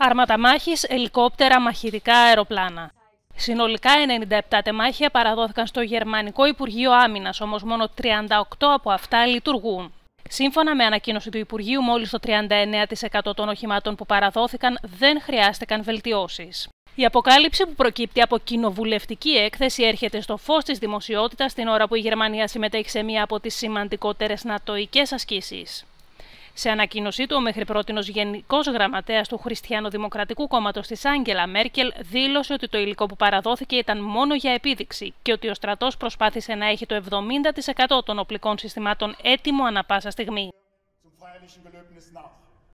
Άρματα μάχης, ελικόπτερα, μαχητικά αεροπλάνα. Συνολικά 97 τεμάχια παραδόθηκαν στο Γερμανικό Υπουργείο Άμυνας, όμως μόνο 38 από αυτά λειτουργούν. Σύμφωνα με ανακοίνωση του Υπουργείου, μόλις το 39% των οχημάτων που παραδόθηκαν δεν χρειάστηκαν βελτιώσεις. Η αποκάλυψη που προκύπτει από κοινοβουλευτική έκθεση έρχεται στο φως της δημοσιότητας την ώρα που η Γερμανία συμμετέχει σε μία από τις σημαντικότερες νατοϊκές ασκήσεις. Σε ανακοίνωσή του, ο μέχρι πρώτη Γενικός Γραμματέας του Χριστιανοδημοκρατικού Κόμματος της Άγγελα Μέρκελ δήλωσε ότι το υλικό που παραδόθηκε ήταν μόνο για επίδειξη και ότι ο στρατός προσπάθησε να έχει το 70% των οπλικών συστημάτων έτοιμο ανα πάσα στιγμή.